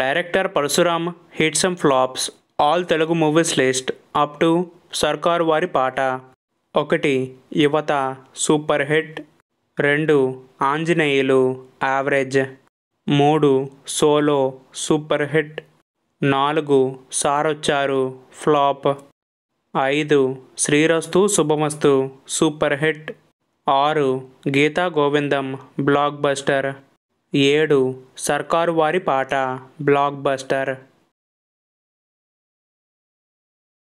director Parasuram hits and flops all Telugu movies list up to Sarkaru Vaari Paata ఒకటి Yuvatha super hit రెండు Anjaneyulu average మూడు Solo super hit నాలుగు Sarocharu flop ఐదు శ్రీరస్తు శుభమస్తు సూపర్ హిట్ ఆరు గీతా గోవిందం బ్లాక్ బస్టర్ ఏడు సర్కారు వారి పాట బ్లాక్ బస్టర్